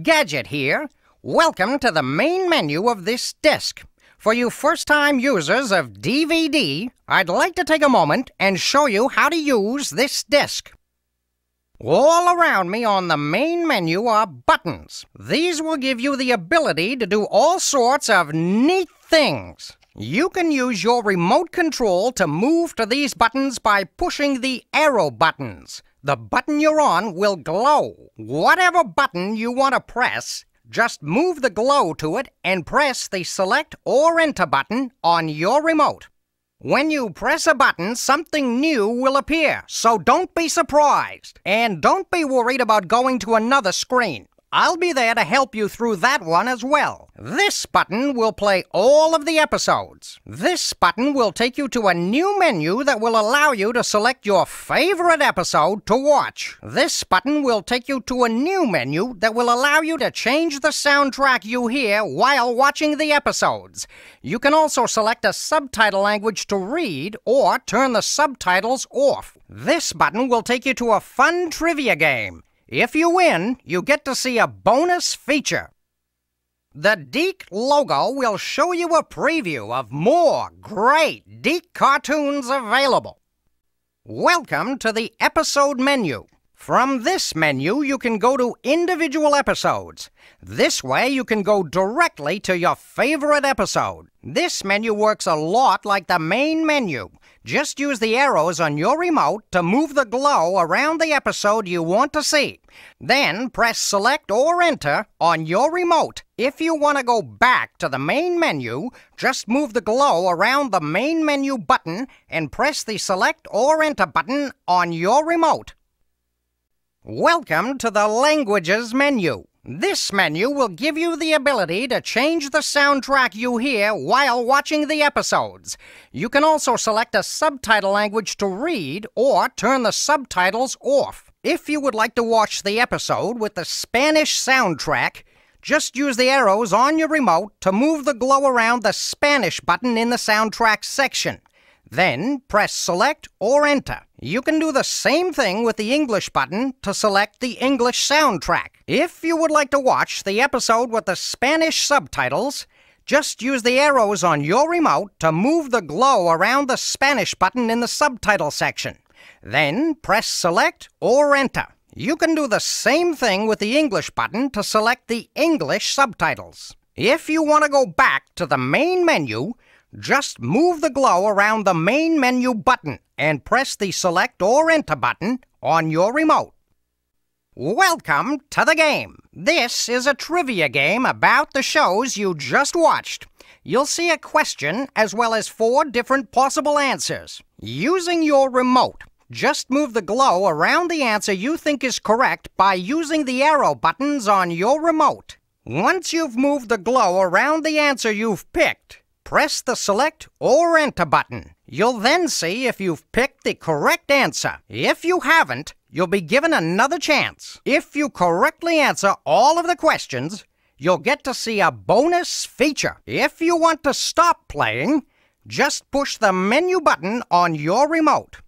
Gadget here. Welcome to the main menu of this disk. For you first-time users of DVD, I'd like to take a moment and show you how to use this disk. All around me on the main menu are buttons. These will give you the ability to do all sorts of neat things. You can use your remote control to move to these buttons by pushing the arrow buttons. The button you're on will glow. Whatever button you want to press, just move the glow to it and press the Select or Enter button on your remote. When you press a button, something new will appear, so don't be surprised. And don't be worried about going to another screen. I'll be there to help you through that one as well. This button will play all of the episodes. This button will take you to a new menu that will allow you to select your favorite episode to watch. This button will take you to a new menu that will allow you to change the soundtrack you hear while watching the episodes. You can also select a subtitle language to read or turn the subtitles off. This button will take you to a fun trivia game. If you win, you get to see a bonus feature. The Deke logo will show you a preview of more great Deke cartoons available. Welcome to the episode menu. From this menu, you can go to individual episodes. This way, you can go directly to your favorite episode. This menu works a lot like the main menu, just use the arrows on your remote to move the glow around the episode you want to see. Then press Select or Enter on your remote. If you want to go back to the main menu, just move the glow around the main menu button and press the Select or Enter button on your remote. Welcome to the Languages menu. This menu will give you the ability to change the soundtrack you hear while watching the episodes. You can also select a subtitle language to read or turn the subtitles off. If you would like to watch the episode with the Spanish soundtrack, just use the arrows on your remote to move the glow around the Spanish button in the soundtrack section. Then press select or enter. You can do the same thing with the English button to select the English soundtrack. If you would like to watch the episode with the Spanish subtitles, just use the arrows on your remote to move the glow around the Spanish button in the subtitle section. Then press Select or Enter. You can do the same thing with the English button to select the English subtitles. If you want to go back to the main menu, just move the glow around the main menu button and press the Select or Enter button on your remote. Welcome to the game. This is a trivia game about the shows you just watched. You'll see a question as well as four different possible answers. Using your remote, just move the glow around the answer you think is correct by using the arrow buttons on your remote. Once you've moved the glow around the answer you've picked, press the select or enter button. You'll then see if you've picked the correct answer. If you haven't, you'll be given another chance. If you correctly answer all of the questions, you'll get to see a bonus feature. If you want to stop playing, just push the menu button on your remote.